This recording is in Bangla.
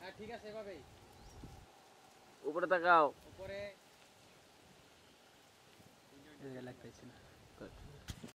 হ্যাঁ ঠিক আছে এভাবেই উপরে তাকাও উপরে লাগতেছে না